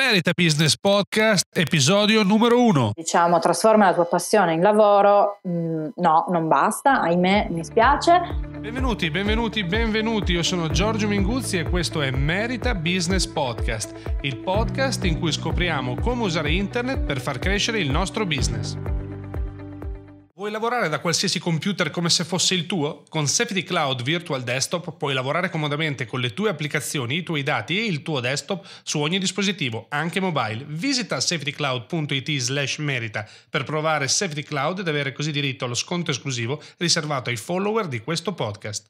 Merita Business Podcast, episodio numero uno. Diciamo, trasforma la tua passione in lavoro. Mm, no, non basta, ahimè, mi spiace. Benvenuti, benvenuti, benvenuti. Io sono Giorgio Minguzzi e questo è Merita Business Podcast, il podcast in cui scopriamo come usare internet per far crescere il nostro business. Vuoi lavorare da qualsiasi computer come se fosse il tuo? Con Safety Cloud Virtual Desktop puoi lavorare comodamente con le tue applicazioni, i tuoi dati e il tuo desktop su ogni dispositivo, anche mobile. Visita safetycloud.it slash merita per provare Safety Cloud ed avere così diritto allo sconto esclusivo riservato ai follower di questo podcast.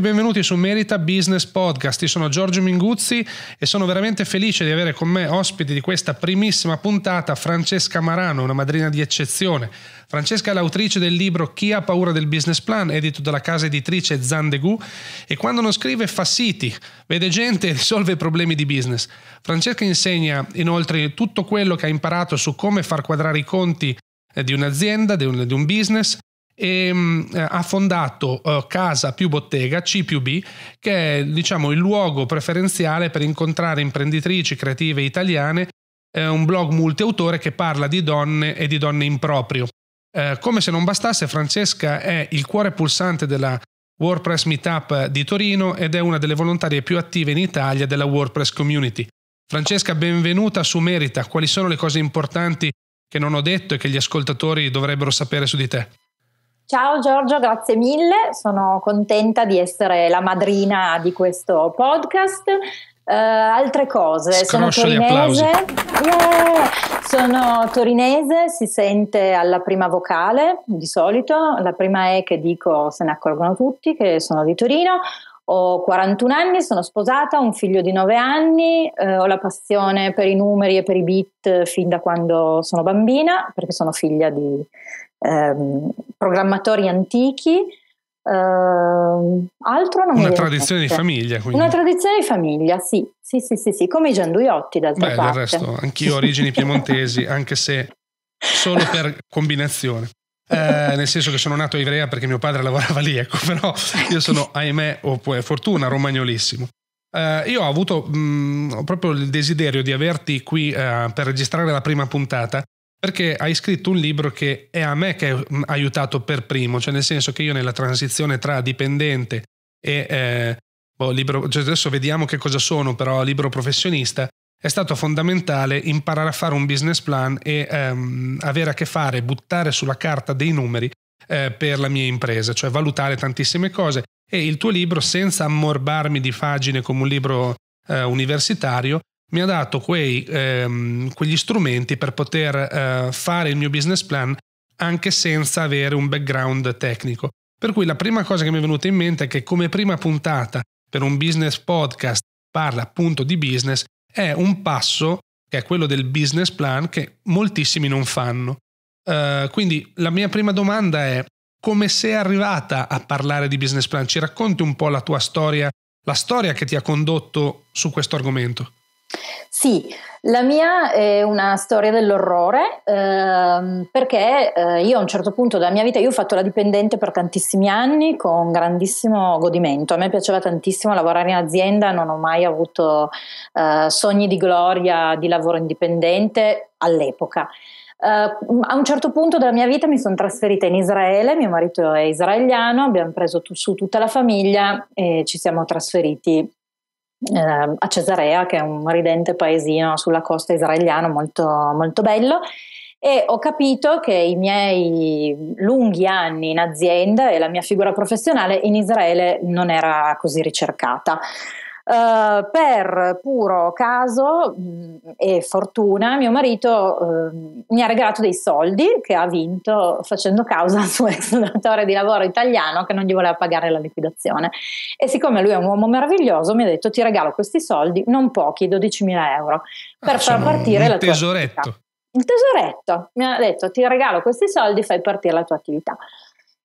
benvenuti su Merita Business Podcast. Io sono Giorgio Minguzzi e sono veramente felice di avere con me ospiti di questa primissima puntata Francesca Marano, una madrina di eccezione. Francesca è l'autrice del libro Chi ha paura del business plan, edito dalla casa editrice Zandegu, e quando non scrive fa siti, vede gente e risolve problemi di business. Francesca insegna inoltre tutto quello che ha imparato su come far quadrare i conti eh, di un'azienda, di un, di un business e ehm, mh, ha fondato uh, Casa più Bottega, C più B, che è diciamo, il luogo preferenziale per incontrare imprenditrici creative italiane, eh, un blog multiautore che parla di donne e di donne in proprio. Eh, come se non bastasse, Francesca è il cuore pulsante della WordPress Meetup di Torino ed è una delle volontarie più attive in Italia della WordPress Community. Francesca, benvenuta su Merita. Quali sono le cose importanti che non ho detto e che gli ascoltatori dovrebbero sapere su di te? Ciao Giorgio, grazie mille, sono contenta di essere la madrina di questo podcast. Uh, altre cose, sono torinese, yeah. sono torinese, si sente alla prima vocale di solito, la prima è che dico se ne accorgono tutti che sono di Torino, ho 41 anni, sono sposata, ho un figlio di 9 anni, eh, ho la passione per i numeri e per i beat fin da quando sono bambina, perché sono figlia di ehm, programmatori antichi, Uh, altro non Una tradizione di famiglia, quindi. Una tradizione di famiglia, sì, sì, sì, sì, sì. come i Gianduiotti d'altra Beh, parte. del resto, anch'io origini piemontesi, anche se solo per combinazione. Eh, nel senso che sono nato a Ivrea perché mio padre lavorava lì, ecco, però io sono, ahimè, o oh, fortuna, romagnolissimo. Eh, io ho avuto mh, mm, proprio il desiderio di averti qui eh, per registrare la prima puntata perché hai scritto un libro che è a me che ha aiutato per primo, cioè nel senso che io nella transizione tra dipendente e eh, boh, libro, cioè adesso vediamo che cosa sono, però libro professionista, è stato fondamentale imparare a fare un business plan e ehm, avere a che fare, buttare sulla carta dei numeri eh, per la mia impresa, cioè valutare tantissime cose. E il tuo libro, senza ammorbarmi di pagine come un libro eh, universitario, mi ha dato quei, ehm, quegli strumenti per poter eh, fare il mio business plan anche senza avere un background tecnico. Per cui la prima cosa che mi è venuta in mente è che come prima puntata per un business podcast parla appunto di business è un passo che è quello del business plan che moltissimi non fanno. Uh, quindi la mia prima domanda è come sei arrivata a parlare di business plan? Ci racconti un po' la tua storia, la storia che ti ha condotto su questo argomento? Sì, la mia è una storia dell'orrore ehm, perché eh, io a un certo punto della mia vita, io ho fatto la dipendente per tantissimi anni con grandissimo godimento, a me piaceva tantissimo lavorare in azienda, non ho mai avuto eh, sogni di gloria di lavoro indipendente all'epoca. Uh, a un certo punto della mia vita mi sono trasferita in Israele, mio marito è israeliano, abbiamo preso tu, su tutta la famiglia e ci siamo trasferiti eh, a Cesarea, che è un ridente paesino sulla costa israeliana molto, molto bello. E ho capito che i miei lunghi anni in azienda e la mia figura professionale in Israele non era così ricercata. Eh, per puro caso mh, mm, e fortuna, mio marito uh, mi ha regalato dei soldi che ha vinto facendo causa al suo ex datore di lavoro italiano che non gli voleva pagare la liquidazione. E siccome lui è un uomo meraviglioso, mi ha detto: Ti regalo questi soldi, non pochi, 12.000 euro, per ah, far partire la tua tesoretto. attività. Il tesoretto mi ha detto: Ti regalo questi soldi, fai partire la tua attività.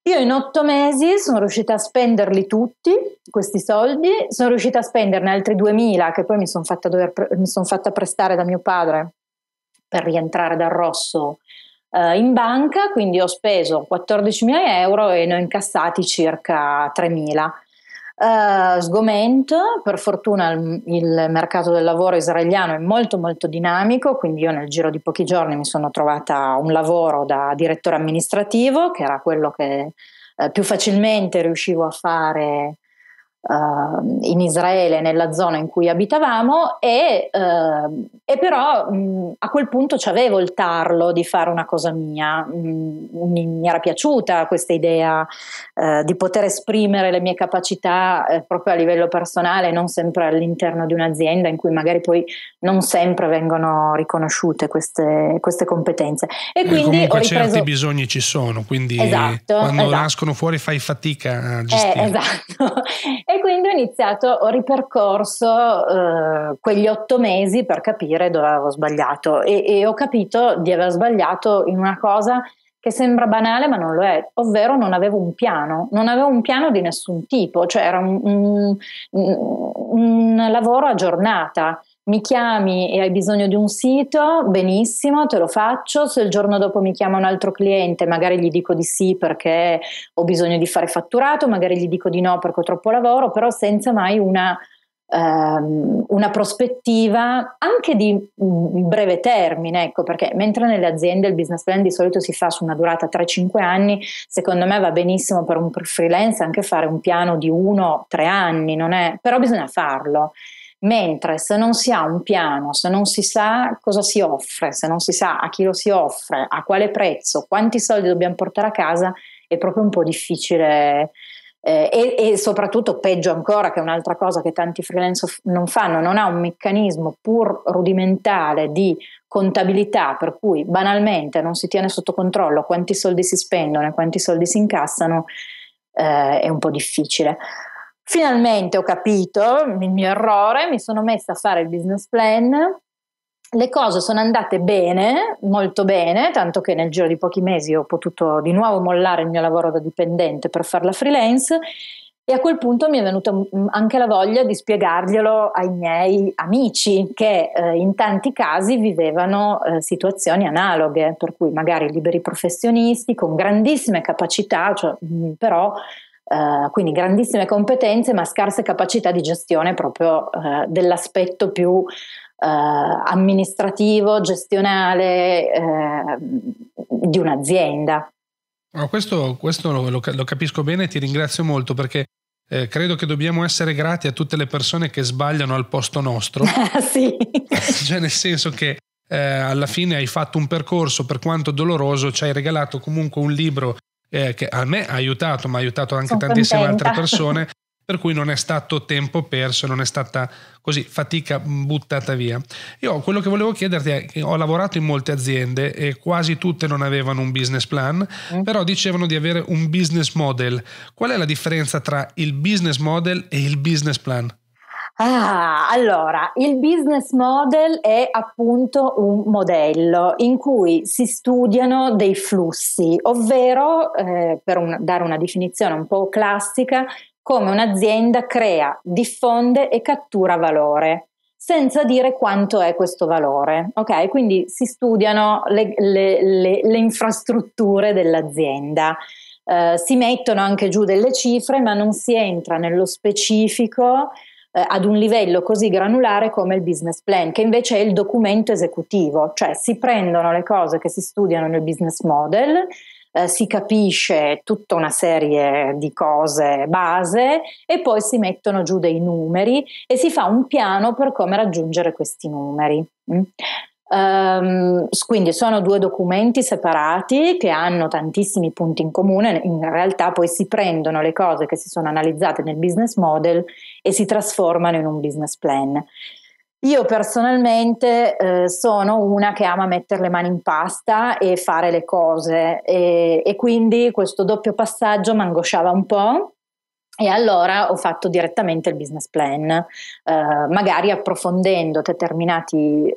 Io in otto mesi sono riuscita a spenderli tutti, questi soldi, sono riuscita a spenderne altri 2.000 che poi mi sono fatta, son fatta, prestare da mio padre per rientrare dal rosso eh, in banca, quindi ho speso 14.000 euro e ne ho incassati circa 3.000. Eh, sgomento, per fortuna il, il, mercato del lavoro israeliano è molto molto dinamico, quindi io nel giro di pochi giorni mi sono trovata un lavoro da direttore amministrativo, che era quello che eh, più facilmente riuscivo a fare Uh, in Israele, nella zona in cui abitavamo, e, uh, e però mh, a quel punto ci avevo il tarlo di fare una cosa mia. Mh, mi, mi, era piaciuta questa idea uh, di poter esprimere le mie capacità eh, proprio a livello personale, non sempre all'interno di un'azienda in cui magari poi non sempre vengono riconosciute queste, queste competenze. E quindi Beh, comunque ho ripreso... certi bisogni ci sono, quindi esatto, quando esatto. nascono fuori fai fatica a gestire. Eh, esatto. E quindi ho iniziato, ho ripercorso eh, quegli otto mesi per capire dove avevo sbagliato e, e, ho capito di aver sbagliato in una cosa che sembra banale ma non lo è, ovvero non avevo un piano, non avevo un piano di nessun tipo, cioè era un, un, un lavoro a giornata mi chiami e hai bisogno di un sito, benissimo, te lo faccio. Se il giorno dopo mi chiama un altro cliente, magari gli dico di sì perché ho bisogno di fare fatturato, magari gli dico di no perché ho troppo lavoro, però senza mai una, ehm, una prospettiva anche di mm, breve termine, ecco, perché mentre nelle aziende il business plan di solito si fa su una durata 3-5 anni, secondo me va benissimo per un freelance anche fare un piano di 1-3 anni, non è? però bisogna farlo. Mentre se non si ha un piano, se non si sa cosa si offre, se non si sa a chi lo si offre, a quale prezzo, quanti soldi dobbiamo portare a casa, è proprio un po' difficile eh, e, e, soprattutto peggio ancora che è un'altra cosa che tanti freelance non fanno, non ha un meccanismo pur rudimentale di contabilità per cui banalmente non si tiene sotto controllo quanti soldi si spendono e quanti soldi si incassano, eh, è un po' difficile. Finalmente ho capito il mio errore, mi sono messa a fare il business plan. Le cose sono andate bene, molto bene, tanto che nel giro di pochi mesi ho potuto di nuovo mollare il mio lavoro da dipendente per farla freelance e a quel punto mi è venuta anche la voglia di spiegarglielo ai miei amici che eh, in tanti casi vivevano eh, situazioni analoghe, per cui magari liberi professionisti con grandissime capacità, cioè, mh, però eh, quindi grandissime competenze ma scarse capacità di gestione proprio uh, dell'aspetto più uh, amministrativo, gestionale di un'azienda. No, questo, questo lo, lo, lo, capisco bene e ti ringrazio molto perché eh, credo che dobbiamo essere grati a tutte le persone che sbagliano al posto nostro. Ah, sì. cioè nel senso che eh, alla fine hai fatto un percorso, per quanto doloroso, ci hai regalato comunque un libro eh, che a me ha aiutato, ma ha aiutato anche Sono tantissime contenta. altre persone, per cui non è stato tempo perso, non è stata così fatica buttata via. Io quello che volevo chiederti è che ho lavorato in molte aziende e quasi tutte non avevano un business plan, mm. però dicevano di avere un business model. Qual è la differenza tra il business model e il business plan? Ah, allora, il business model è appunto un modello in cui si studiano dei flussi, ovvero, eh, per un, dare una definizione un po' classica, come un'azienda crea, diffonde e cattura valore senza dire quanto è questo valore. Ok, quindi si studiano le, le, le, le infrastrutture dell'azienda. Eh, si mettono anche giù delle cifre, ma non si entra nello specifico eh, ad un livello così granulare come il business plan, che invece è il documento esecutivo, cioè si prendono le cose che si studiano nel business model, eh, si capisce tutta una serie di cose base e poi si mettono giù dei numeri e si fa un piano per come raggiungere questi numeri. Mm? Um, quindi sono due documenti separati che hanno tantissimi punti in comune, in realtà poi si prendono le cose che si sono analizzate nel business model e si trasformano in un business plan. Io personalmente eh, sono una che ama mettere le mani in pasta e fare le cose e, e quindi questo doppio passaggio mi angosciava un po' E allora ho fatto direttamente il business plan, eh, magari approfondendo determinati eh,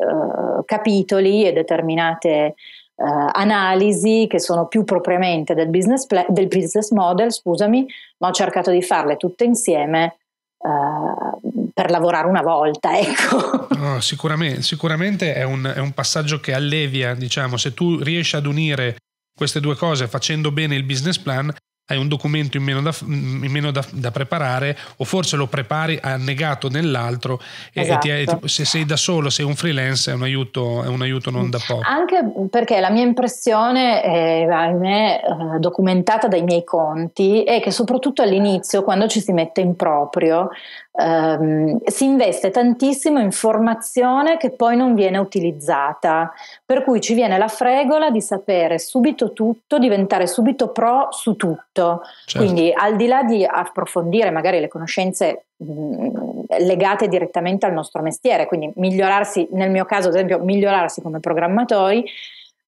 capitoli e determinate Uh, analisi che sono più propriamente del business, pla- del business, model, scusami, ma ho cercato di farle tutte insieme. Eh, per lavorare una volta, ecco. No, oh, sicuramente, sicuramente è, un, è un passaggio che allevia, diciamo, se tu riesci ad unire queste due cose facendo bene il business plan, hai un documento in meno, da, in meno da, da, preparare o forse lo prepari annegato nell'altro esatto. e, ti, se sei da solo, sei un freelance è un aiuto, è un aiuto non da poco. Anche perché la mia impressione, eh, ahimè, documentata dai miei conti, è che soprattutto all'inizio, quando ci si mette in proprio, ehm, si investe tantissimo in formazione che poi non viene utilizzata, per cui ci viene la fregola di sapere subito tutto, diventare subito pro su tutto. Certo. Quindi al di là di approfondire magari le conoscenze mhmm, legate direttamente al nostro mestiere, quindi migliorarsi, nel mio caso ad esempio migliorarsi come programmatori,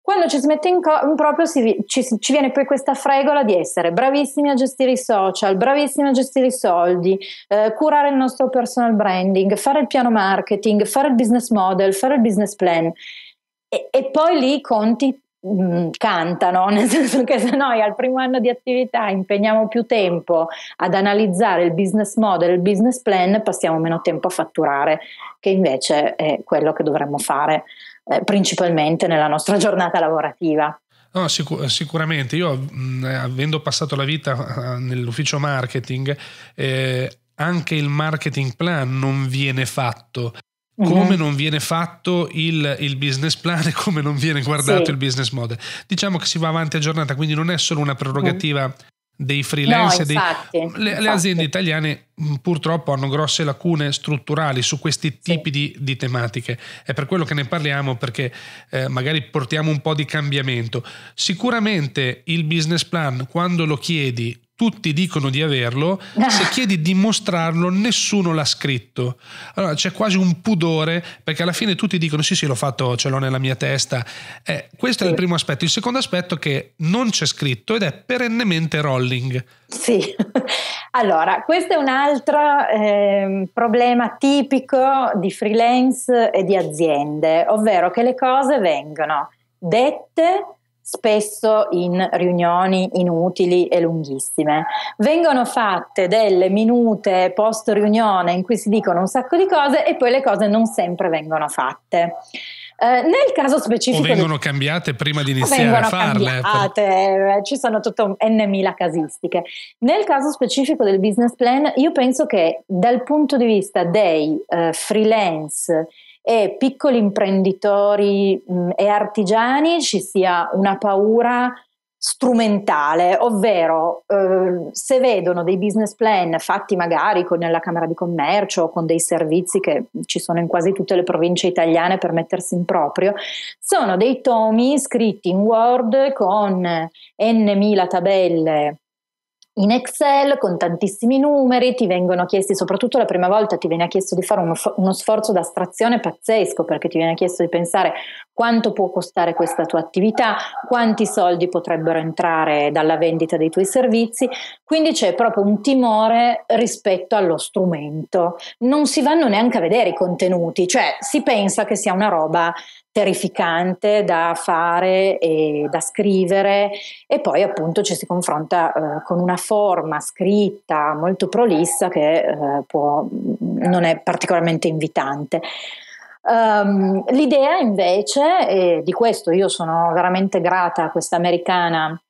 quando ci si mette in, co- in proprio si, ci, ci, viene poi questa fregola di essere bravissimi a gestire i social, bravissimi a gestire i soldi, eh, curare il nostro personal branding, fare il piano marketing, fare il business model, fare il business plan. E, e poi lì i conti mh, mm, cantano, nel senso che se noi al primo anno di attività impegniamo più tempo ad analizzare il business model, il business plan, passiamo meno tempo a fatturare, che invece è quello che dovremmo fare eh, principalmente nella nostra giornata lavorativa. No, sicur- sicuramente, io mh, mm, eh, avendo passato la vita uh, nell'ufficio marketing, eh, anche il marketing plan non viene fatto. Mhm. Come non viene fatto il, il, business plan e come non viene guardato sì. il business model. Diciamo che si va avanti a giornata, quindi non è solo una prerogativa mm dei freelance. No, dei, le, le, aziende italiane mm, purtroppo hanno grosse lacune strutturali su questi tipi sì. di, di, tematiche. È per quello che ne parliamo, perché eh, magari portiamo un po' di cambiamento. Sicuramente il business plan, quando lo chiedi, tutti dicono di averlo, se chiedi di mostrarlo nessuno l'ha scritto. Allora c'è quasi un pudore perché alla fine tutti dicono sì sì l'ho fatto, ce l'ho nella mia testa. Eh, questo sì. è il primo aspetto. Il secondo aspetto è che non c'è scritto ed è perennemente rolling. Sì, allora questo è un altro eh, problema tipico di freelance e di aziende, ovvero che le cose vengono dette spesso in riunioni inutili e lunghissime. Vengono fatte delle minute post riunione in cui si dicono un sacco di cose e poi le cose non sempre vengono fatte. Eh, nel caso specifico. O vengono di... cambiate prima di iniziare a farle. Cambiate, eh, ci sono tutto N casistiche. Nel caso specifico del business plan, io penso che dal punto di vista dei eh, freelance e piccoli imprenditori mh, mm, e artigiani ci sia una paura strumentale, ovvero eh, se vedono dei business plan fatti magari con la Camera di Commercio o con dei servizi che ci sono in quasi tutte le province italiane per mettersi in proprio, sono dei tomi scritti in Word con n mila tabelle in Excel con tantissimi numeri, ti vengono chiesti, soprattutto la prima volta ti viene chiesto di fare uno, uno sforzo d'astrazione pazzesco perché ti viene chiesto di pensare quanto può costare questa tua attività, quanti soldi potrebbero entrare dalla vendita dei tuoi servizi, quindi c'è proprio un timore rispetto allo strumento. Non si vanno neanche a vedere i contenuti, cioè si pensa che sia una roba terrificante da fare e da scrivere e poi appunto ci si confronta eh, con una forma scritta molto prolissa che eh, può, mm, non è particolarmente invitante. Um, l'idea invece, e di questo io sono veramente grata a questa americana,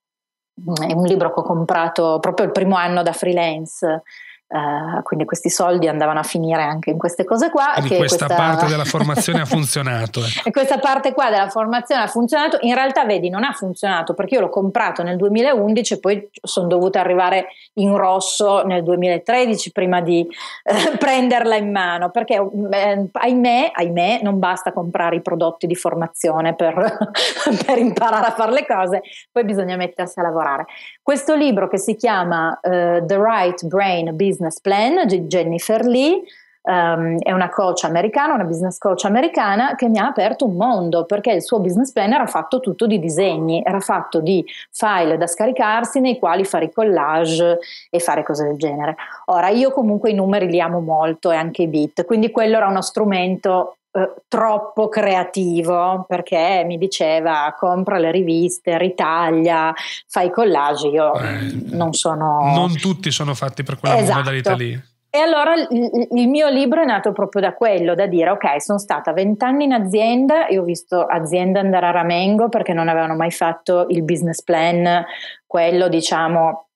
è un libro che ho comprato proprio il primo anno da freelance eh, quindi questi soldi andavano a finire anche in queste cose qua. E questa, questa, parte della formazione ha funzionato. Eh. questa parte qua della formazione ha funzionato. In realtà, vedi, non ha funzionato perché io l'ho comprato nel 2011 e poi sono dovuta arrivare in rosso nel 2013 prima di eh, prenderla in mano. Perché eh, ahimè, ahimè, non basta comprare i prodotti di formazione per, per, imparare a fare le cose, poi bisogna mettersi a lavorare. Questo libro che si chiama eh, The Right Brain Business business plan di Jennifer Lee, um, è una coach americana, una business coach americana che mi ha aperto un mondo perché il suo business plan era fatto tutto di disegni, era fatto di file da scaricarsi nei quali fare i collage e fare cose del genere. Ora io comunque i numeri li amo molto e anche i bit, quindi quello era uno strumento eh, troppo creativo perché mi diceva compra le riviste, ritaglia, fai collage, io eh, non sono... Non tutti sono fatti per quella esatto. modalità lì. E allora il mio libro è nato proprio da quello, da dire ok, sono stata vent'anni in azienda e ho visto aziende andare a ramengo perché non avevano mai fatto il business plan, quello diciamo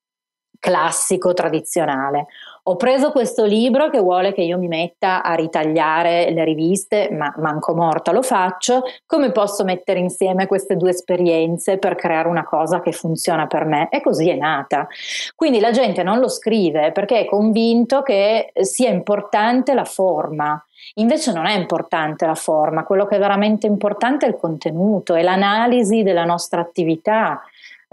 classico, tradizionale ho preso questo libro che vuole che io mi metta a ritagliare le riviste, ma manco morta lo faccio, come posso mettere insieme queste due esperienze per creare una cosa che funziona per me? E così è nata. Quindi la gente non lo scrive perché è convinto che sia importante la forma. Invece non è importante la forma, quello che è veramente importante è il contenuto, è l'analisi della nostra attività,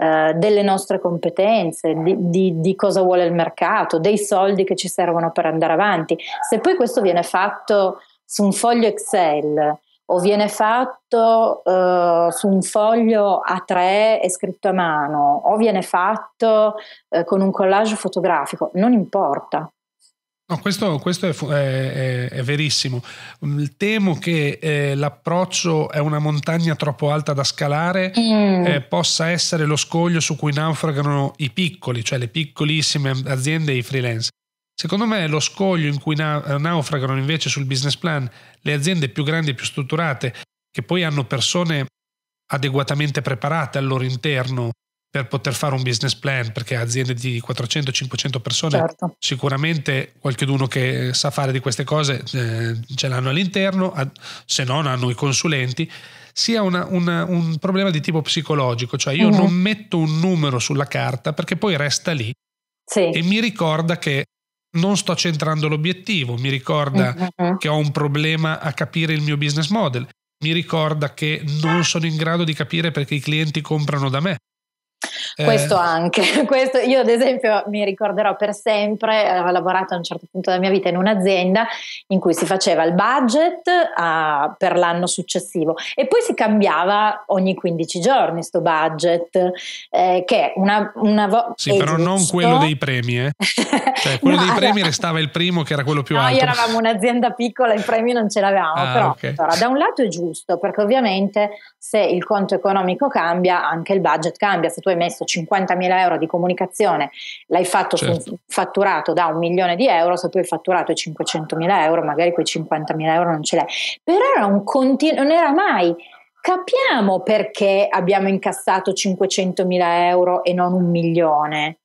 eh, delle nostre competenze, di, di, di, cosa vuole il mercato, dei soldi che ci servono per andare avanti. Se poi questo viene fatto su un foglio Excel o viene fatto eh, su un foglio A3 e scritto a mano o viene fatto eh, con un collage fotografico, non importa. No, questo, questo è, è, è, verissimo. Mm, temo che eh, l'approccio è una montagna troppo alta da scalare mm. eh, possa essere lo scoglio su cui naufragano i piccoli, cioè le piccolissime aziende e i freelance. Secondo me lo scoglio in cui na- eh, naufragano invece sul business plan le aziende più grandi e più strutturate, che poi hanno persone adeguatamente preparate al loro interno per poter fare un business plan, perché aziende di 400-500 persone, certo. sicuramente qualcuno che sa fare di queste cose eh, ce l'hanno all'interno, se non hanno i consulenti, sia una, una, un problema di tipo psicologico, cioè io uh-huh. non mm-hmm. metto un numero sulla carta perché poi resta lì sì. e mi ricorda che non sto centrando l'obiettivo, mi ricorda uh-huh. che ho un problema a capire il mio business model, mi ricorda che non ah. sono in grado di capire perché i clienti comprano da me eh. Questo anche, questo, io ad esempio mi ricorderò per sempre, ho lavorato a un certo punto della mia vita in un'azienda in cui si faceva il budget a, ah, per l'anno successivo e poi si cambiava ogni 15 giorni questo budget, eh, che una, una vo- Sì, però giusto. non quello dei premi, eh? cioè, quello no, dei premi restava il primo che era quello più no, alto. Noi eravamo un'azienda piccola, i premi non ce l'avevamo, ah, però okay. allora, da un lato è giusto perché ovviamente se il conto economico cambia anche il budget cambia, se tu hai messo 50.000 euro di comunicazione, l'hai fatto certo. su un fatturato da un milione di euro, se tu hai fatturato 500.000 euro, magari quei 50.000 euro non ce l'hai. Però era un continuo, non era mai capiamo perché abbiamo incassato 500.000 euro e non un milione.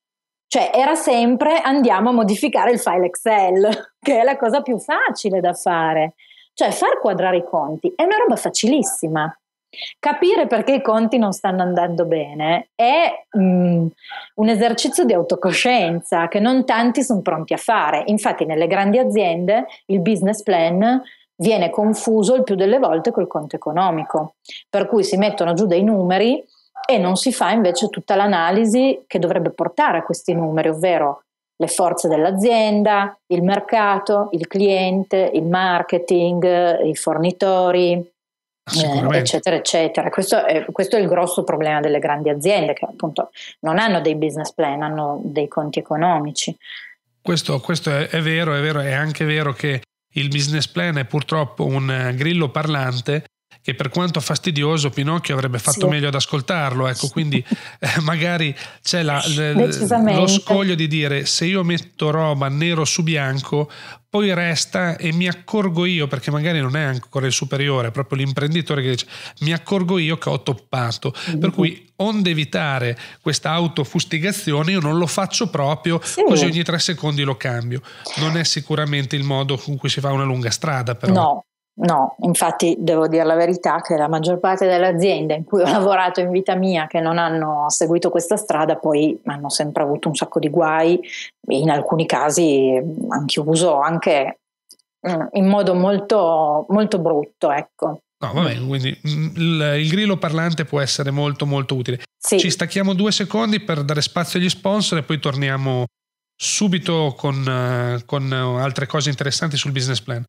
Cioè era sempre andiamo a modificare il file Excel, che è la cosa più facile da fare. Cioè far quadrare i conti è una roba facilissima. Capire perché i conti non stanno andando bene è um, un esercizio di autocoscienza che non tanti sono pronti a fare. Infatti nelle grandi aziende il business plan viene confuso il più delle volte col conto economico, per cui si mettono giù dei numeri e non si fa invece tutta l'analisi che dovrebbe portare a questi numeri, ovvero le forze dell'azienda, il mercato, il cliente, il marketing, i fornitori, eh, eccetera, eccetera. Questo è, questo è, il grosso problema delle grandi aziende che appunto non hanno dei business plan, hanno dei conti economici. Questo, questo è, è vero, è vero, è anche vero che il business plan è purtroppo un eh, grillo parlante che per quanto fastidioso Pinocchio avrebbe fatto sì. meglio ad ascoltarlo, ecco, sì. quindi eh, magari c'è la, l- lo scoglio di dire se io metto roba nero su bianco poi resta e mi accorgo io, perché magari non è ancora il superiore, è proprio l'imprenditore che dice mi accorgo io che ho toppato. Mm-hmm. Per cui onde evitare questa autofustigazione io non lo faccio proprio, sì. così ogni tre secondi lo cambio. Non è sicuramente il modo con cui si fa una lunga strada però. No, No, infatti devo dire la verità che la maggior parte delle aziende in cui ho lavorato in vita mia che non hanno seguito questa strada poi hanno sempre avuto un sacco di guai, in alcuni casi hanno chiuso anche mm, in modo molto, molto brutto. Ecco. No, vabbè, mm. quindi mm, il, il, grillo parlante può essere molto molto utile. Sì. Ci stacchiamo due secondi per dare spazio agli sponsor e poi torniamo subito con, eh, con altre cose interessanti sul business plan.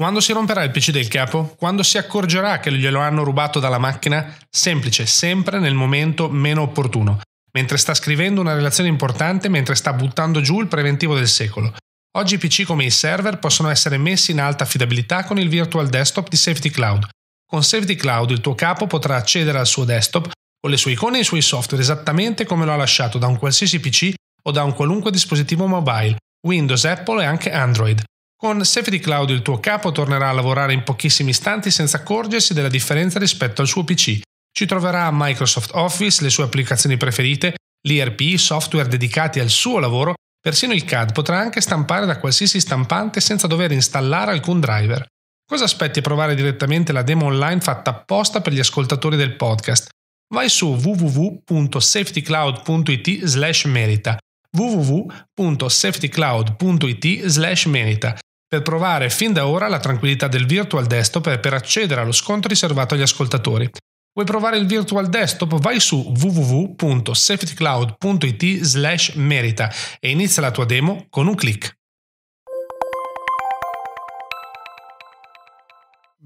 Quando si romperà il PC del capo? Quando si accorgerà che glielo hanno rubato dalla macchina? Semplice, sempre nel momento meno opportuno. Mentre sta scrivendo una relazione importante, mentre sta buttando giù il preventivo del secolo. Oggi i PC come i server possono essere messi in alta affidabilità con il virtual desktop di Safety Cloud. Con Safety Cloud il tuo capo potrà accedere al suo desktop con le sue icone e i suoi software esattamente come lo ha lasciato da un qualsiasi PC o da un qualunque dispositivo mobile, Windows, Apple e anche Android. Con Safety Cloud il tuo capo tornerà a lavorare in pochissimi istanti senza accorgersi della differenza rispetto al suo PC. Ci troverà Microsoft Office, le sue applicazioni preferite, l'ERP, software dedicati al suo lavoro, persino il CAD potrà anche stampare da qualsiasi stampante senza dover installare alcun driver. Cosa aspetti a provare direttamente la demo online fatta apposta per gli ascoltatori del podcast? Vai su www.safetycloud.it/merita www.safetycloud.it/merita per provare fin da ora la tranquillità del virtual desktop e per accedere allo sconto riservato agli ascoltatori. Vuoi provare il virtual desktop? Vai su www.safetycloud.it slash merita e inizia la tua demo con un clic.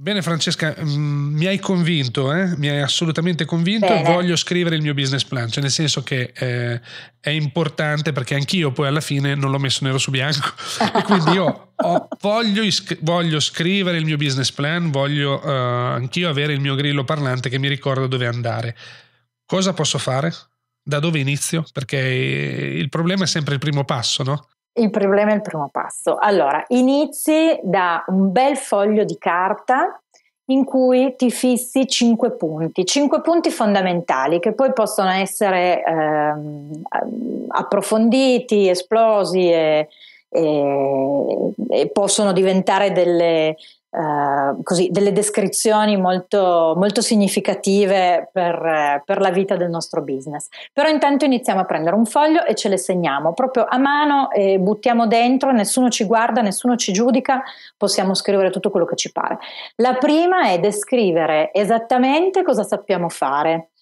Bene Francesca, mm, mi hai convinto, eh? mi hai assolutamente convinto Bene. e voglio scrivere il mio business plan, cioè nel senso che eh, è importante perché anch'io poi alla fine non l'ho messo nero su bianco e quindi io ho, voglio, isc- voglio, scrivere il mio business plan, voglio eh, anch'io avere il mio grillo parlante che mi ricorda dove andare. Cosa posso fare? Da dove inizio? Perché il problema è sempre il primo passo, no? Il problema è il primo passo. Allora, inizi da un bel foglio di carta in cui ti fissi 5 punti, 5 punti fondamentali che poi possono essere ehm, approfonditi, esplosi e, e, e possono diventare delle, eh, così, delle descrizioni molto, molto significative per, eh, per, la vita del nostro business. Però intanto iniziamo a prendere un foglio e ce le segniamo proprio a mano e buttiamo dentro, nessuno ci guarda, nessuno ci giudica, possiamo scrivere tutto quello che ci pare. La prima è descrivere esattamente cosa sappiamo fare.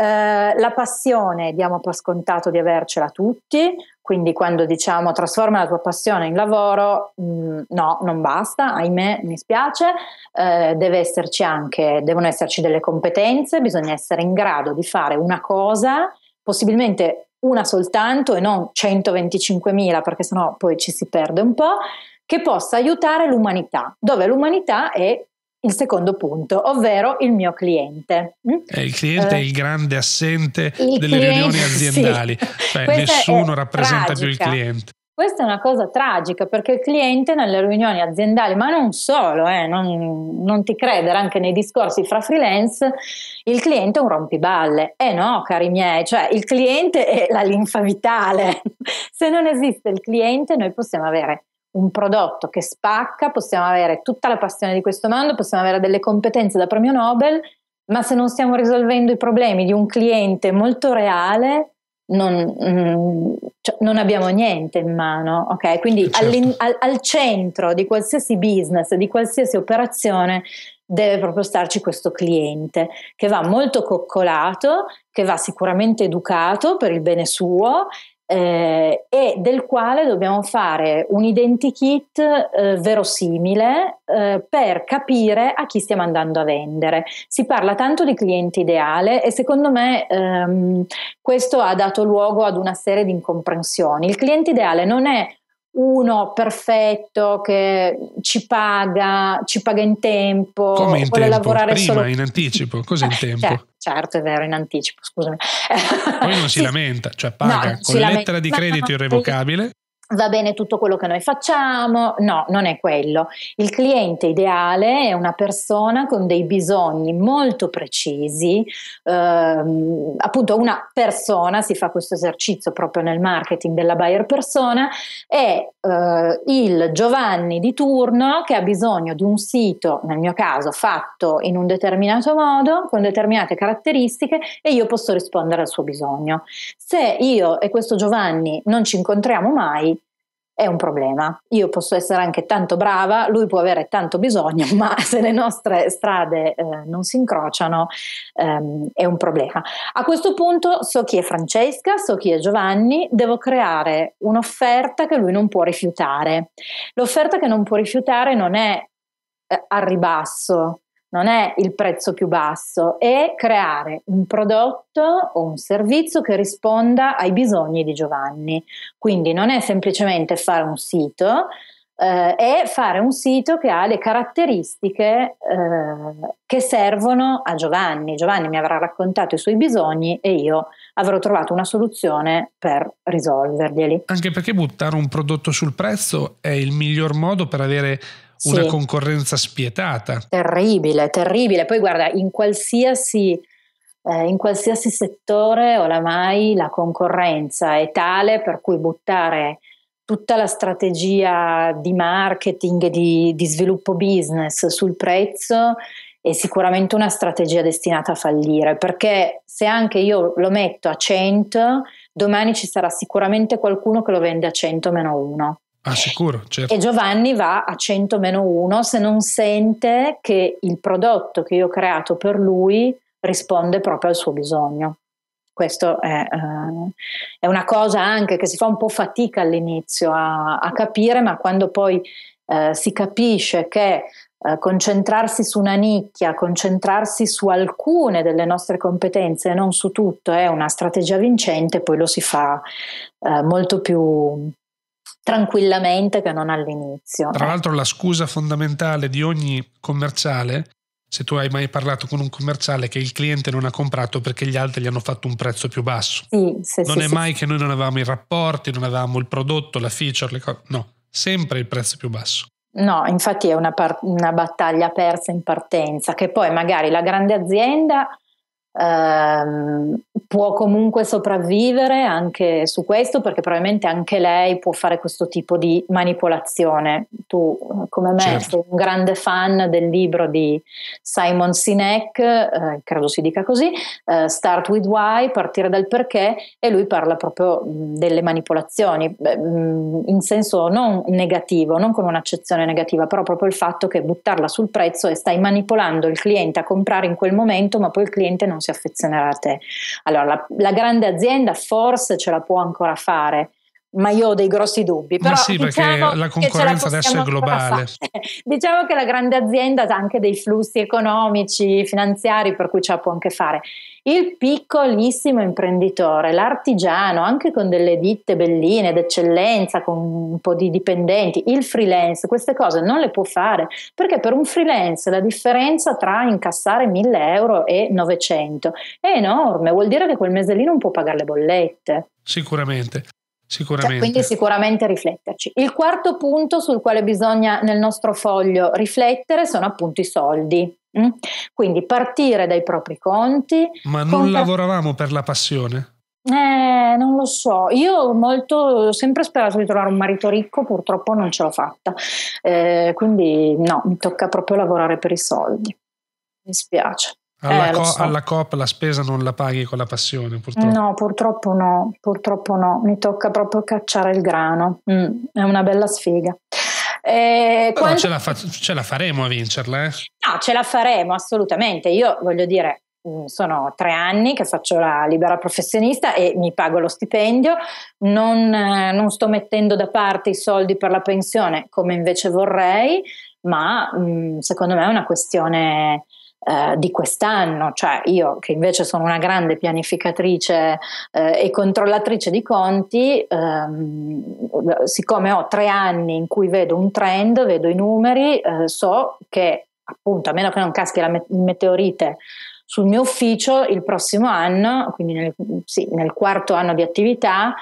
Eh, la passione diamo per scontato di avercela tutti, quindi quando diciamo trasforma la tua passione in lavoro, mh, mm, no, non basta, ahimè, mi spiace, eh, deve esserci anche, devono esserci delle competenze, bisogna essere in grado di fare una cosa, possibilmente una soltanto e non 125.000 perché sennò poi ci si perde un po', che possa aiutare l'umanità, dove l'umanità è il secondo punto, ovvero il mio cliente. Mm? E eh, il cliente eh, è il grande assente il delle cliente, riunioni aziendali, sì. cioè nessuno rappresenta tragica. più il cliente. Questa è una cosa tragica perché il cliente nelle riunioni aziendali, ma non solo, eh, non, non, ti credere, anche nei discorsi fra freelance, il cliente è un rompiballe. Eh no, cari miei, cioè il cliente è la linfa vitale. Se non esiste il cliente noi possiamo avere un prodotto che spacca, possiamo avere tutta la passione di questo mondo, possiamo avere delle competenze da premio Nobel, ma se non stiamo risolvendo i problemi di un cliente molto reale, non, mm, cioè non abbiamo niente in mano. Okay? Quindi certo. al, al centro di qualsiasi business, di qualsiasi operazione, deve proprio starci questo cliente che va molto coccolato, che va sicuramente educato per il bene suo eh, e del quale dobbiamo fare un identikit eh, verosimile eh, per capire a chi stiamo andando a vendere. Si parla tanto di cliente ideale e secondo me ehm, questo ha dato luogo ad una serie di incomprensioni. Il cliente ideale non è uno perfetto che ci paga, ci paga in tempo, Come in vuole tempo? lavorare Prima, solo in anticipo, cosa in cioè, tempo? Cioè, certo, è vero, in anticipo, scusami. Poi non si lamenta, cioè paga no, con lettera lamenta. di credito irrevocabile va bene tutto quello che noi facciamo, no, non è quello. Il cliente ideale è una persona con dei bisogni molto precisi, ehm, appunto una persona, si fa questo esercizio proprio nel marketing della buyer persona, è eh, il Giovanni di turno che ha bisogno di un sito, nel mio caso, fatto in un determinato modo, con determinate caratteristiche e io posso rispondere al suo bisogno. Se io e questo Giovanni non ci incontriamo mai, è un problema. Io posso essere anche tanto brava, lui può avere tanto bisogno, ma se le nostre strade eh, non si incrociano ehm, è un problema. A questo punto so chi è Francesca, so chi è Giovanni, devo creare un'offerta che lui non può rifiutare. L'offerta che non può rifiutare non è eh, al ribasso, non è il prezzo più basso, è creare un prodotto o un servizio che risponda ai bisogni di Giovanni. Quindi non è semplicemente fare un sito, eh, è fare un sito che ha le caratteristiche eh, che servono a Giovanni. Giovanni mi avrà raccontato i suoi bisogni e io avrò trovato una soluzione per risolverglieli. Anche perché buttare un prodotto sul prezzo è il miglior modo per avere una sì. concorrenza spietata. Terribile, terribile. Poi guarda, in qualsiasi, eh, in qualsiasi settore oramai la concorrenza è tale per cui buttare tutta la strategia di marketing e di, di sviluppo business sul prezzo è sicuramente una strategia destinata a fallire, perché se anche io lo metto a 100, domani ci sarà sicuramente qualcuno che lo vende a 100 meno 1. Ah, sicuro, certo. E Giovanni va a 100-1 se non sente che il prodotto che io ho creato per lui risponde proprio al suo bisogno. Questo è, eh, è una cosa anche che si fa un po' fatica all'inizio a, a capire, ma quando poi eh, si capisce che eh, concentrarsi su una nicchia, concentrarsi su alcune delle nostre competenze e non su tutto è una strategia vincente, poi lo si fa eh, molto più tranquillamente che non all'inizio. Tra l'altro la scusa fondamentale di ogni commerciale, se tu hai mai parlato con un commerciale, è che il cliente non ha comprato perché gli altri gli hanno fatto un prezzo più basso. Sì, sì, non sì, è mai che noi non avevamo i rapporti, non avevamo il prodotto, la feature, le cose. No, sempre il prezzo più basso. No, infatti è una, par- una battaglia persa in partenza, che poi magari la grande azienda ehm, può comunque sopravvivere anche su questo perché probabilmente anche lei può fare questo tipo di manipolazione. Tu eh, come me certo. sei un grande fan del libro di Simon Sinek, eh, credo si dica così, eh, Start with Why, partire dal perché e lui parla proprio mm, delle manipolazioni mm, in senso non negativo, non con un'accezione negativa, però proprio il fatto che buttarla sul prezzo e stai manipolando il cliente a comprare in quel momento ma poi il cliente non si si affezionerà a te. Allora, la, la grande azienda forse ce la può ancora fare, ma io ho dei grossi dubbi. Però ma sì, diciamo perché la concorrenza adesso è globale. diciamo che la grande azienda ha anche dei flussi economici, finanziari, per cui ce la può anche fare. Il piccolissimo imprenditore, l'artigiano, anche con delle ditte belline d'eccellenza, con un po' di dipendenti, il freelance, queste cose non le può fare perché per un freelance la differenza tra incassare 1000 euro e 900 è enorme, vuol dire che quel mese lì non può pagare le bollette. Sicuramente. Sicuramente. Cioè, quindi sicuramente rifletterci. Il quarto punto sul quale bisogna nel nostro foglio riflettere sono appunto i soldi. Mm? Quindi partire dai propri conti. Ma non compra- lavoravamo per la passione? Eh, non lo so, io molto, ho sempre sperato di trovare un marito ricco, purtroppo non ce l'ho fatta, eh, quindi no, mi tocca proprio lavorare per i soldi, mi spiace. Alla, eh, co- so. alla, COP la spesa non la paghi con la passione, purtroppo. No, purtroppo no, purtroppo no. Mi tocca proprio cacciare il grano. Mm, è una bella sfiga. Eh, Però quando... ce, la fa- ce, la faremo a vincerla, eh? No, ce la faremo assolutamente. Io voglio dire, mm, sono tre anni che faccio la libera professionista e mi pago lo stipendio, non, eh, non sto mettendo da parte i soldi per la pensione come invece vorrei, ma mm, secondo me è una questione eh, di quest'anno, cioè io che invece sono una grande pianificatrice eh, e controllatrice di conti, ehm, siccome ho tre anni in cui vedo un trend, vedo i numeri, eh, so che appunto a meno che non caschi la meteorite sul mio ufficio il prossimo anno, quindi nel, sì, nel quarto anno di attività,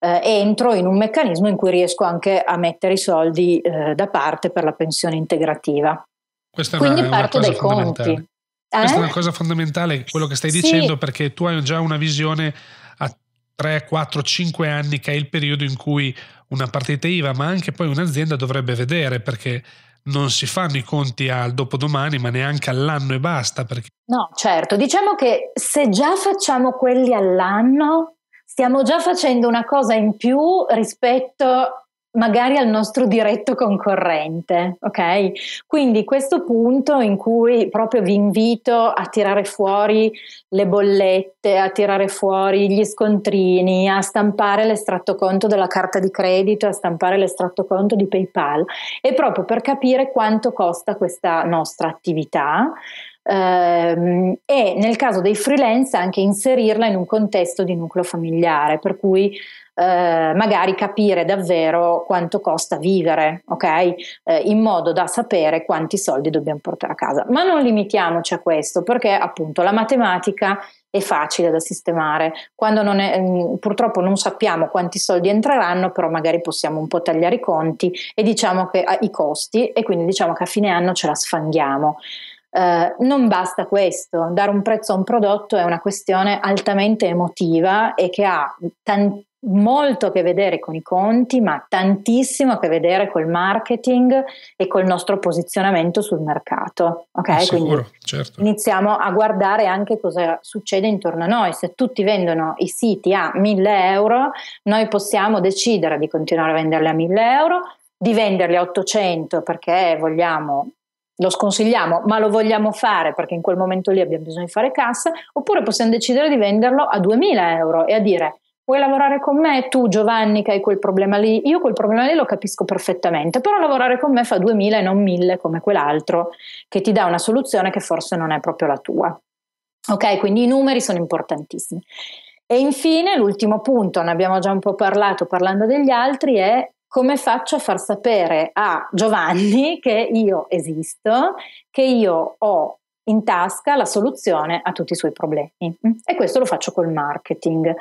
eh, entro in un meccanismo in cui riesco anche a mettere i soldi eh, da parte per la pensione integrativa. Questa Quindi una, parto dai conti. Eh? Questa è eh? una cosa fondamentale, quello che stai sì. dicendo, perché tu hai già una visione a 3, 4, 5 anni, che è il periodo in cui una partita IVA, ma anche poi un'azienda dovrebbe vedere, perché non si fanno i conti al dopodomani, ma neanche all'anno e basta. Perché... No, certo, diciamo che se già facciamo quelli all'anno, stiamo già facendo una cosa in più rispetto magari al nostro diretto concorrente, ok? Quindi questo punto in cui proprio vi invito a tirare fuori le bollette, a tirare fuori gli scontrini, a stampare l'estratto conto della carta di credito, a stampare l'estratto conto di PayPal, è proprio per capire quanto costa questa nostra attività. Ehm, e nel caso dei freelance anche inserirla in un contesto di nucleo familiare, per cui eh, magari capire davvero quanto costa vivere, ok? Eh, in modo da sapere quanti soldi dobbiamo portare a casa. Ma non limitiamoci a questo, perché appunto la matematica è facile da sistemare. Quando non è, mm, purtroppo non sappiamo quanti soldi entreranno, però magari possiamo un po' tagliare i conti e diciamo che ah, i costi e quindi diciamo che a fine anno ce la sfanghiamo. Eh, non basta questo, dare un prezzo a un prodotto è una questione altamente emotiva e che ha tanti molto a che vedere con i conti, ma tantissimo a che vedere col marketing e col nostro posizionamento sul mercato. Ok? Sicuro, Quindi certo. iniziamo a guardare anche cosa succede intorno a noi. Se tutti vendono i siti a 1000 euro, noi possiamo decidere di continuare a venderli a 1000 euro, di venderli a 800 perché vogliamo lo sconsigliamo, ma lo vogliamo fare perché in quel momento lì abbiamo bisogno di fare cassa, oppure possiamo decidere di venderlo a 2000 euro e a dire vuoi lavorare con me? Tu Giovanni che hai quel problema lì, io quel problema lì lo capisco perfettamente, però lavorare con me fa 2000 e non 1000 come quell'altro che ti dà una soluzione che forse non è proprio la tua. Ok, quindi i numeri sono importantissimi. E infine l'ultimo punto, ne abbiamo già un po' parlato parlando degli altri, è come faccio a far sapere a Giovanni che io esisto, che io ho in tasca la soluzione a tutti i suoi problemi. Mm? E questo lo faccio col marketing,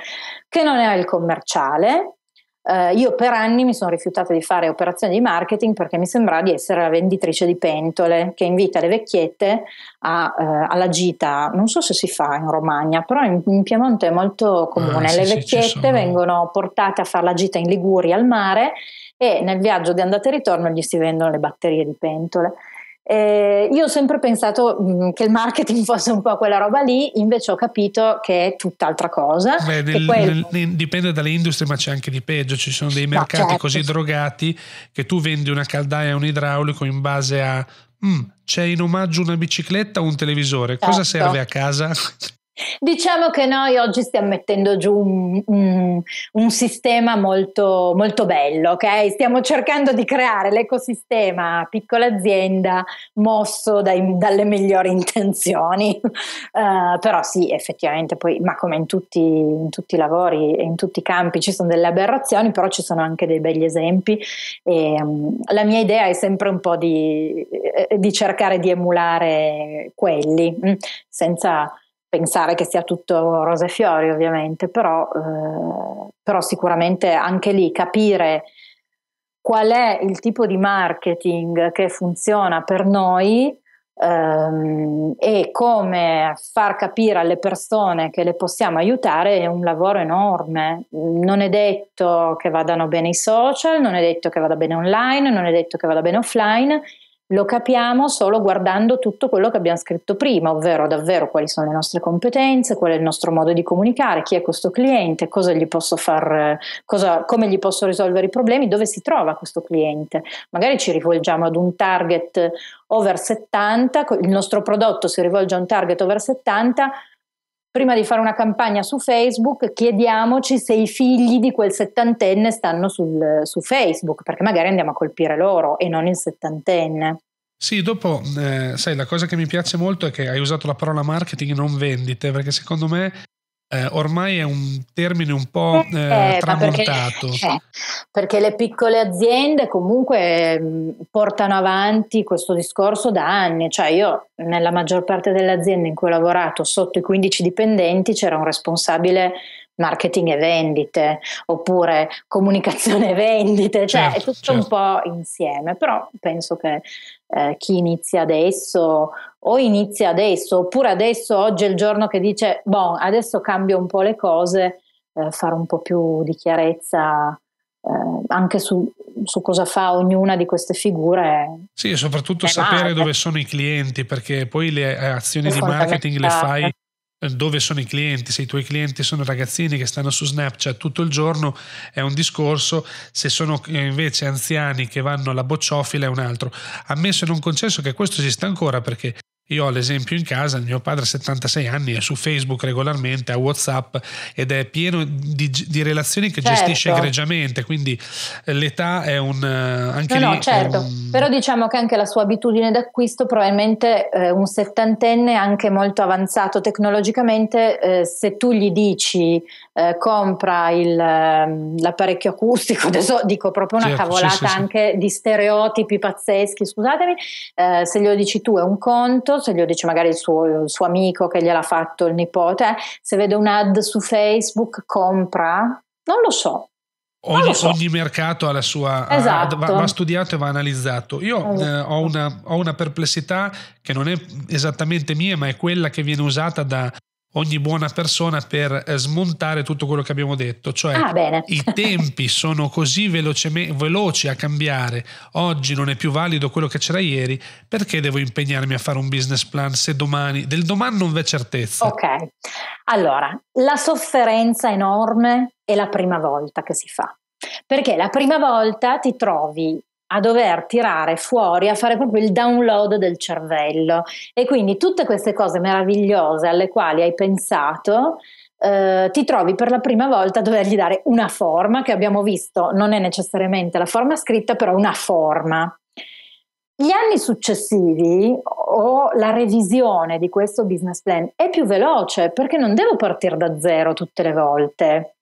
che non è il commerciale. Eh, io per anni mi sono rifiutata di fare operazioni di marketing perché mi sembrava di essere la venditrice di pentole che invita le vecchiette a, eh, alla gita. Non so se si fa in Romagna, però in, in Piemonte è molto comune. Ah, le vecchiette sì, vengono portate a fare la gita in Liguria al mare e nel viaggio di andata e ritorno gli si vendono le batterie di pentole. Eh, io ho sempre pensato mh, mm, che il marketing fosse un po' quella roba lì, invece ho capito che è tutt'altra cosa. Beh, nel, quello... nel, dipende dalle industrie, ma c'è anche di peggio. Ci sono dei mercati certo. così drogati che tu vendi una caldaia a un idraulico in base a mm, c'è in omaggio una bicicletta o un televisore. Certo. Cosa serve a casa? Diciamo che noi oggi stiamo mettendo giù un, un, un sistema molto, molto bello, okay? Stiamo cercando di creare l'ecosistema piccola azienda mosso dai, dalle migliori intenzioni, uh, però sì, effettivamente poi, ma come in tutti, in tutti, i lavori e in tutti i campi ci sono delle aberrazioni, però ci sono anche dei begli esempi e, um, la mia idea è sempre un po' di, eh, di cercare di emulare quelli, mh, mm, senza pensare che sia tutto rose e fiori ovviamente, però, eh, però sicuramente anche lì capire qual è il tipo di marketing che funziona per noi ehm, e come far capire alle persone che le possiamo aiutare è un lavoro enorme. Non è detto che vadano bene i social, non è detto che vada bene online, non è detto che vada bene offline lo capiamo solo guardando tutto quello che abbiamo scritto prima, ovvero davvero quali sono le nostre competenze, qual è il nostro modo di comunicare, chi è questo cliente, cosa gli posso far, cosa, come gli posso risolvere i problemi, dove si trova questo cliente. Magari ci rivolgiamo ad un target over 70, il nostro prodotto si rivolge a un target over 70 prima di fare una campagna su Facebook, chiediamoci se i figli di quel settantenne stanno sul, su Facebook, perché magari andiamo a colpire loro e non il settantenne. Sì, dopo, eh, sai, la cosa che mi piace molto è che hai usato la parola marketing non vendite, perché secondo me eh, ormai è un termine un po' eh, eh, eh tramontato. Perché, perché, le piccole aziende comunque mm, portano avanti questo discorso da anni, cioè io nella maggior parte delle aziende in cui ho lavorato sotto i 15 dipendenti c'era un responsabile marketing e vendite oppure comunicazione e vendite, cioè certo, è tutto certo. un po' insieme, però penso che eh, chi inizia adesso o inizia adesso, oppure adesso oggi è il giorno che dice, boh, adesso cambio un po' le cose, eh, fare un po' più di chiarezza eh, anche su, su, cosa fa ognuna di queste figure. Sì, e soprattutto eh, sapere male. dove sono i clienti, perché poi le eh, azioni di marketing le fai eh, dove sono i clienti, se i tuoi clienti sono ragazzini che stanno su Snapchat tutto il giorno è un discorso, se sono eh, invece anziani che vanno alla bocciofila è un altro. Ammesso e non concesso che questo esista ancora perché io ho l'esempio in casa, mio padre ha 76 anni, è su Facebook regolarmente, ha Whatsapp ed è pieno di, di relazioni che certo. gestisce egregiamente, quindi eh, l'età è un... Eh, anche no, lì no, certo, un... però diciamo che anche la sua abitudine d'acquisto probabilmente eh, un settantenne anche molto avanzato tecnologicamente, eh, se tu gli dici eh, compra il, ehm, l'apparecchio acustico, adesso dico proprio una certo, cavolata sì, sì, sì. anche di stereotipi pazzeschi, scusatemi, eh, se glielo dici tu è un conto, se glielo dice magari il suo, il suo amico che gliel'ha fatto il nipote, eh, se vede un ad su Facebook compra, non lo so, Ogni, so. ogni, mercato ha la sua esatto. va, va, studiato e va analizzato. Io esatto. eh, ho, una, ho, una, perplessità che non è esattamente mia, ma è quella che viene usata da ogni buona persona per eh, smontare tutto quello che abbiamo detto, cioè ah, i tempi sono così veloce, veloci a cambiare, oggi non è più valido quello che c'era ieri, perché devo impegnarmi a fare un business plan se domani, del domani non v'è certezza? Ok, allora la sofferenza enorme è la prima volta che si fa. Perché la prima volta ti trovi a dover tirare fuori, a fare proprio il download del cervello. E quindi tutte queste cose meravigliose alle quali hai pensato, eh, ti trovi per la prima volta a dovergli dare una forma che abbiamo visto, non è necessariamente la forma scritta, però una forma. Gli anni successivi o la revisione di questo business plan è più veloce perché non devo partire da zero tutte le volte.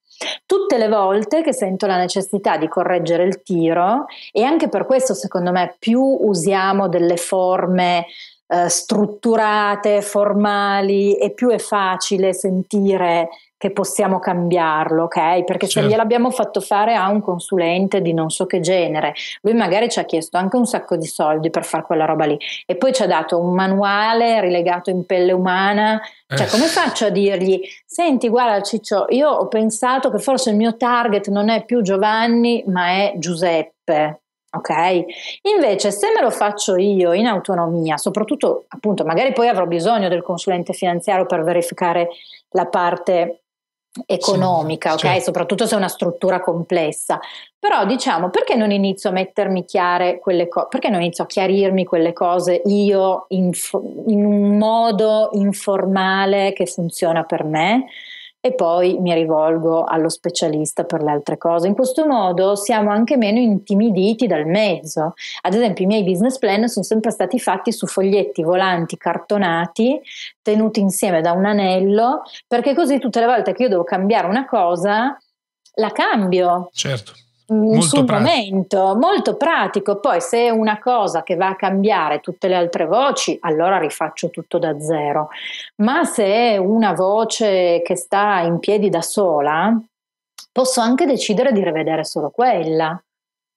Tutte le volte che sento la necessità di correggere il tiro, e anche per questo secondo me più usiamo delle forme eh, strutturate, formali, e più è facile sentire che possiamo cambiarlo, ok? Perché certo. se gliel'abbiamo fatto fare a un consulente di non so che genere, lui magari ci ha chiesto anche un sacco di soldi per fare quella roba lì e poi ci ha dato un manuale rilegato in pelle umana, cioè eh. come faccio a dirgli, senti guarda Ciccio, io ho pensato che forse il mio target non è più Giovanni ma è Giuseppe, ok? Invece se me lo faccio io in autonomia, soprattutto appunto magari poi avrò bisogno del consulente finanziario per verificare la parte economica, sì, ok? Certo. Soprattutto se è una struttura complessa. Però diciamo, perché non inizio a mettermi chiare quelle cose? Perché non inizio a chiarirmi quelle cose io in, in un modo informale che funziona per me? e poi mi rivolgo allo specialista per le altre cose. In questo modo siamo anche meno intimiditi dal mezzo. Ad esempio i miei business plan sono sempre stati fatti su foglietti volanti cartonati tenuti insieme da un anello perché così tutte le volte che io devo cambiare una cosa la cambio. Certo molto sul pratico. momento, molto pratico. Poi se è una cosa che va a cambiare tutte le altre voci, allora rifaccio tutto da zero. Ma se è una voce che sta in piedi da sola, posso anche decidere di rivedere solo quella.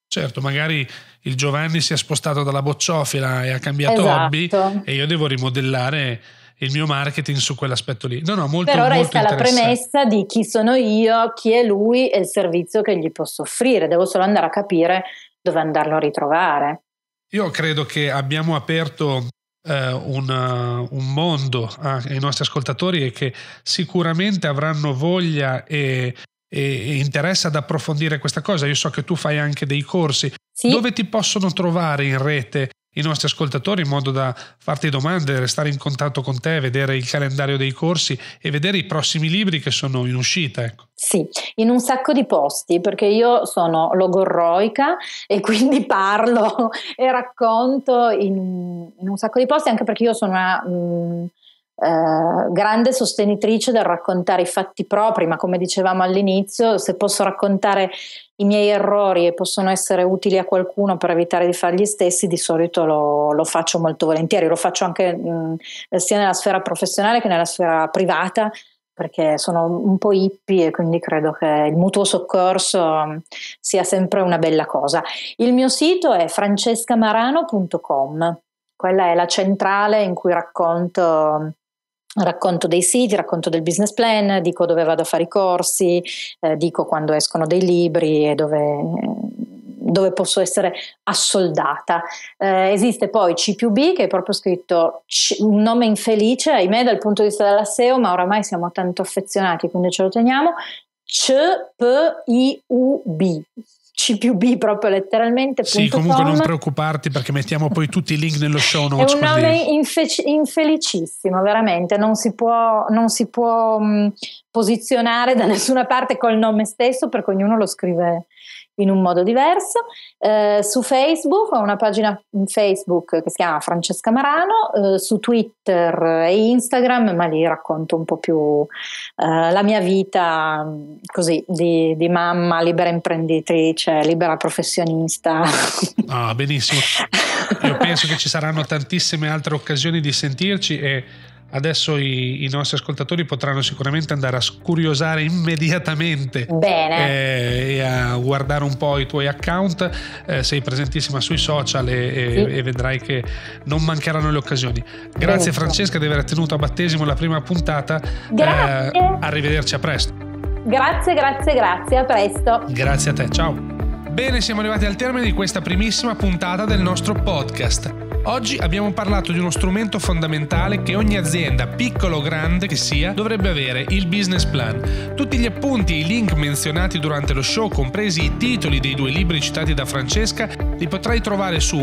Certo, magari il Giovanni si è spostato dalla bocciofila e ha cambiato esatto. hobby e io devo rimodellare il mio marketing su quell'aspetto lì. No, no, molto, Però resta molto la premessa di chi sono io, chi è lui e il servizio che gli posso offrire. Devo solo andare a capire dove andarlo a ritrovare. Io credo che abbiamo aperto eh, un, eh, un, mondo eh, ai nostri ascoltatori e che sicuramente avranno voglia e, e, e, interesse ad approfondire questa cosa. Io so che tu fai anche dei corsi. Sì. Dove ti possono trovare in rete i nostri ascoltatori in modo da farti domande, restare in contatto con te, vedere il calendario dei corsi e vedere i prossimi libri che sono in uscita. Ecco. Sì, in un sacco di posti, perché io sono logorroica e quindi parlo e racconto in, in un sacco di posti, anche perché io sono una... Mh, mm, eh, grande sostenitrice del raccontare i fatti propri, ma come dicevamo all'inizio, se posso raccontare i miei errori e possono essere utili a qualcuno per evitare di fare gli stessi, di solito lo, lo faccio molto volentieri, lo faccio anche mh, sia nella sfera professionale che nella sfera privata, perché sono un po' hippie e quindi credo che il mutuo soccorso sia sempre una bella cosa. Il mio sito è francescamarano.com, quella è la centrale in cui racconto racconto dei siti, racconto del business plan, dico dove vado a fare i corsi, eh, dico quando escono dei libri e dove, dove posso essere assoldata. Eh, esiste poi C2B che è proprio scritto un nome infelice, ahimè dal punto di vista della SEO, ma oramai siamo tanto affezionati, quindi ce lo teniamo, C-P-I-U-B, cqb proprio letteralmente. Sì, comunque com. non preoccuparti perché mettiamo poi tutti i link nello show notes. È un nome infe- infelicissimo, veramente, non si può, non si può mh, posizionare da nessuna parte col nome stesso perché ognuno lo scrive in un modo diverso. Eh, su Facebook ho una pagina Facebook che si chiama Francesca Marano, eh, su Twitter e Instagram, ma lì racconto un po' più eh, la mia vita mm, così di, di, mamma, libera imprenditrice, libera professionista. Ah, benissimo. Io penso che ci saranno tantissime altre occasioni di sentirci e Adesso i, i, nostri ascoltatori potranno sicuramente andare a scuriosare immediatamente eh, e a guardare un po' i tuoi account. Eh, sei presentissima sui social e, e, sì. e, vedrai che non mancheranno le occasioni. Grazie Benissimo. Francesca di aver tenuto a battesimo la prima puntata. Eh, grazie. Eh, arrivederci a presto. Grazie, grazie, grazie, a presto. Grazie a te, ciao. Bene, siamo arrivati al termine di questa primissima puntata del nostro podcast. Oggi abbiamo parlato di uno strumento fondamentale che ogni azienda, piccolo o grande che sia, dovrebbe avere, il business plan. Tutti gli appunti e i link menzionati durante lo show, compresi i titoli dei due libri citati da Francesca, li potrai trovare su